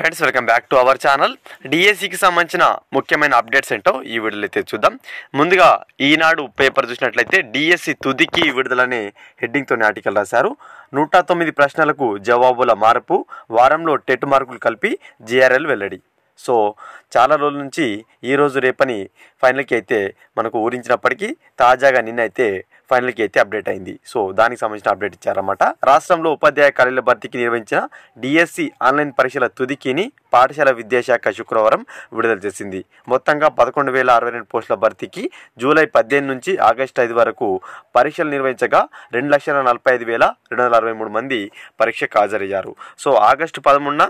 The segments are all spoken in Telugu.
friends welcome back to our channel డిఎస్సికి సంబంధించిన ముఖ్యమైన అప్డేట్స్ ఏంటో ఈ విడుదల అయితే చూద్దాం ముందుగా ఈనాడు పేపర్ చూసినట్లయితే డిఎస్సి తుదికి విడుదలనే హెడ్డింగ్తో ఆర్టికల్ రాశారు నూట తొమ్మిది ప్రశ్నలకు జవాబుల మార్పు వారంలో టెట్ మార్కులు కలిపి జిఆర్ఎల్ వెల్లడి సో చాలా రోజుల నుంచి ఈరోజు రేపని ఫైనల్కి అయితే మనకు ఊరించినప్పటికీ తాజాగా నిన్నైతే ఫైనల్కి అయితే అప్డేట్ అయింది సో దానికి సంబంధించిన అప్డేట్ ఇచ్చారన్నమాట రాష్ట్రంలో ఉపాధ్యాయ కాలేజీల భర్తీకి నిర్వహించిన డిఎస్సి ఆన్లైన్ పరీక్షల తుదికిని పాఠశాల విద్యాశాఖ శుక్రవారం విడుదల చేసింది మొత్తంగా పదకొండు వేల అరవై రెండు పోస్టుల భర్తీకి జూలై పద్దెనిమిది నుంచి ఆగస్టు ఐదు వరకు పరీక్షలు నిర్వహించగా రెండు లక్షల నలభై ఐదు వేల రెండు వందల అరవై మూడు మంది పరీక్షకు హాజరయ్యారు సో ఆగస్టు పదమూడున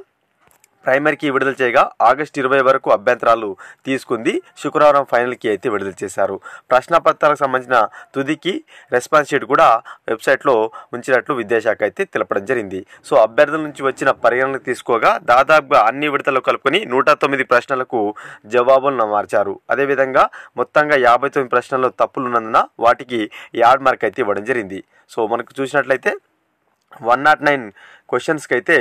ప్రైమరీకి విడుదల చేయగా ఆగస్టు ఇరవై వరకు అభ్యంతరాలు తీసుకుంది శుక్రవారం ఫైనల్కి అయితే విడుదల చేశారు ప్రశ్నపత్రాలకు సంబంధించిన తుదికి రెస్పాన్స్ షీట్ కూడా వెబ్సైట్లో ఉంచినట్లు విద్యాశాఖ అయితే తెలపడం జరిగింది సో అభ్యర్థుల నుంచి వచ్చిన పరిగణనకు తీసుకోగా దాదాపుగా అన్ని విడతలు కలుపుకొని నూట తొమ్మిది ప్రశ్నలకు జవాబులను మార్చారు అదేవిధంగా మొత్తంగా యాభై తొమ్మిది ప్రశ్నల్లో ఉన్నందున వాటికి యాడ్ మార్క్ అయితే ఇవ్వడం జరిగింది సో మనకు చూసినట్లయితే వన్ నాట్ నైన్ క్వశ్చన్స్కి అయితే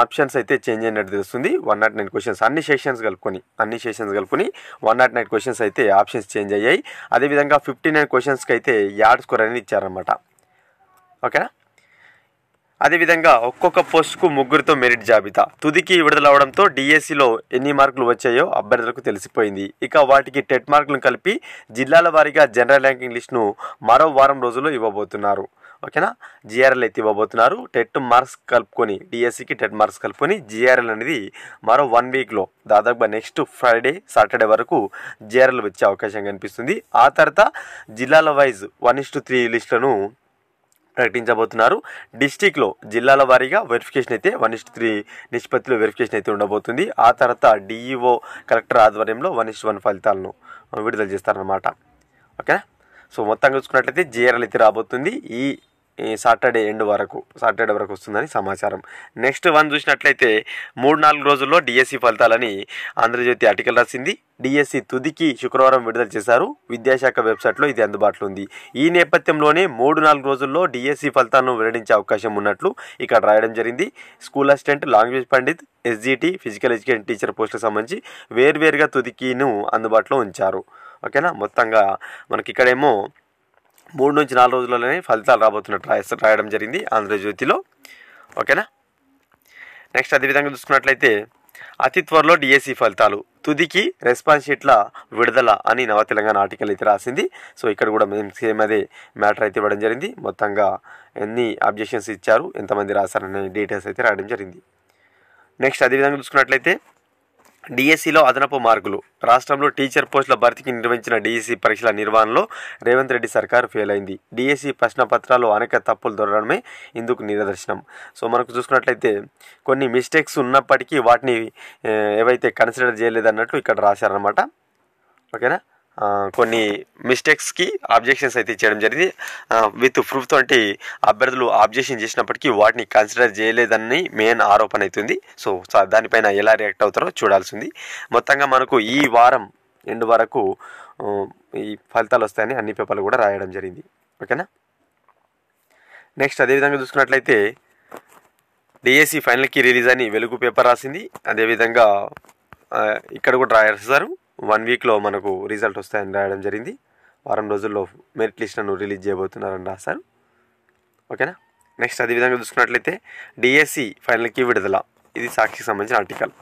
ఆప్షన్స్ అయితే చేంజ్ అయినట్టు తెలుస్తుంది వన్ నాట్ నైన్ క్వశ్చన్స్ అన్ని సెషన్స్ కలుపుకొని అన్ని సెషన్స్ కలుపుకొని వన్ నాట్ నైన్ క్వశ్చన్స్ అయితే ఆప్షన్స్ చేంజ్ అయ్యాయి అదేవిధంగా ఫిఫ్టీ నైన్ క్వశ్చన్స్కి అయితే యాడ్ స్కోర్ అనేది ఇచ్చారనమాట ఓకేనా అదేవిధంగా ఒక్కొక్క పోస్ట్కు ముగ్గురితో మెరిట్ జాబితా తుదికి విడుదలవడంతో డిఎస్సిలో ఎన్ని మార్కులు వచ్చాయో అభ్యర్థులకు తెలిసిపోయింది ఇక వాటికి టెట్ మార్కులను కలిపి జిల్లాల వారీగా జనరల్ ర్యాంకింగ్ లిస్టును మరో వారం రోజుల్లో ఇవ్వబోతున్నారు ఓకేనా జిఆర్ఎల్ అయితే ఇవ్వబోతున్నారు టెట్ మార్క్స్ కలుపుకొని డిఎస్సికి e టెట్ మార్క్స్ కలుపుకొని జిఆర్ఎల్ అనేది మరో వన్ వీక్లో దాదాపుగా నెక్స్ట్ ఫ్రైడే సాటర్డే వరకు జిఆర్ఎల్ వచ్చే అవకాశం కనిపిస్తుంది ఆ తర్వాత జిల్లాల వైజ్ వన్ ఇస్ త్రీ లిస్టులను ప్రకటించబోతున్నారు డిస్టిక్లో జిల్లాల వారీగా వెరిఫికేషన్ అయితే వన్ ఇస్ట్ త్రీ నిష్పత్తిలో వెరిఫికేషన్ అయితే ఉండబోతుంది ఆ తర్వాత డిఈఓ కలెక్టర్ e ఆధ్వర్యంలో వన్ ఇస్ట్ వన్ ఫలితాలను విడుదల చేస్తారనమాట ఓకే సో మొత్తంగా చూసుకున్నట్లయితే జీఆర్ఎల్ అయితే రాబోతుంది ఈ ఈ సాటర్డే ఎండ్ వరకు సాటర్డే వరకు వస్తుందని సమాచారం నెక్స్ట్ వన్ చూసినట్లయితే మూడు నాలుగు రోజుల్లో డిఎస్సి ఫలితాలని ఆంధ్రజ్యోతి ఆర్టికల్ రాసింది డిఎస్సి తుదికి శుక్రవారం విడుదల చేశారు విద్యాశాఖ వెబ్సైట్లో ఇది అందుబాటులో ఉంది ఈ నేపథ్యంలోనే మూడు నాలుగు రోజుల్లో డిఎస్సి ఫలితాలను వెల్లడించే అవకాశం ఉన్నట్లు ఇక్కడ రాయడం జరిగింది school assistant language pandit SGT physical education teacher పోస్టులకు సంబంధించి వేర్వేరుగా తుదికిను అందుబాటులో ఉంచారు ఓకేనా మొత్తంగా మనకి ఇక్కడేమో మూడు నుంచి నాలుగు రోజుల్లోనే ఫలితాలు రాబోతున్నట్టు రాయిస్తా రాయడం జరిగింది ఆంధ్రజ్యోతిలో ఓకేనా నెక్స్ట్ అదేవిధంగా చూసుకున్నట్లయితే అతి త్వరలో డిఎస్సి ఫలితాలు తుదికి రెస్పాన్స్ షీట్ల విడుదల అని నవ తెలంగాణ ఆర్టికల్ అయితే రాసింది సో ఇక్కడ కూడా మేము సేమ్ అదే మ్యాటర్ అయితే ఇవ్వడం జరిగింది మొత్తంగా ఎన్ని అబ్జెక్షన్స్ ఇచ్చారు ఎంతమంది రాశారనే డీటెయిల్స్ అయితే రాయడం జరిగింది నెక్స్ట్ అదేవిధంగా చూసుకున్నట్లయితే డిఎస్సిలో అదనపు మార్కులు రాష్ట్రంలో టీచర్ పోస్టుల భర్తీకి నిర్వహించిన డిఎస్సి పరీక్షల నిర్వహణలో రేవంత్ రెడ్డి సర్కారు ఫెయిల్ అయింది డిఎస్సి పత్రాలు అనేక తప్పులు దొరకడమే ఇందుకు నిదర్శనం సో మనకు చూసుకున్నట్లయితే కొన్ని మిస్టేక్స్ ఉన్నప్పటికీ వాటిని ఏవైతే కన్సిడర్ చేయలేదన్నట్టు ఇక్కడ రాశారనమాట ఓకేనా కొన్ని మిస్టేక్స్కి ఆబ్జెక్షన్స్ అయితే చేయడం జరిగింది విత్ ప్రూఫ్ తోటి అభ్యర్థులు ఆబ్జెక్షన్ చేసినప్పటికీ వాటిని కన్సిడర్ చేయలేదని మెయిన్ ఆరోపణ అవుతుంది సో దానిపైన ఎలా రియాక్ట్ అవుతారో చూడాల్సి ఉంది మొత్తంగా మనకు ఈ వారం ఎండు వరకు ఈ ఫలితాలు వస్తాయని అన్ని పేపర్లు కూడా రాయడం జరిగింది ఓకేనా నెక్స్ట్ అదేవిధంగా చూసుకున్నట్లయితే డిఎస్సి ఫైనల్కి రిలీజ్ అని వెలుగు పేపర్ రాసింది అదేవిధంగా ఇక్కడ కూడా రాసేసారు వన్ వీక్లో మనకు రిజల్ట్ వస్తాయని రాయడం జరిగింది వారం రోజుల్లో మెరిట్ లిస్ట్ను రిలీజ్ చేయబోతున్నారని రాశారు ఓకేనా నెక్స్ట్ అదేవిధంగా చూసుకున్నట్లయితే డిఎస్సి ఫైనల్ విడుదల ఇది సాక్షికి సంబంధించిన ఆర్టికల్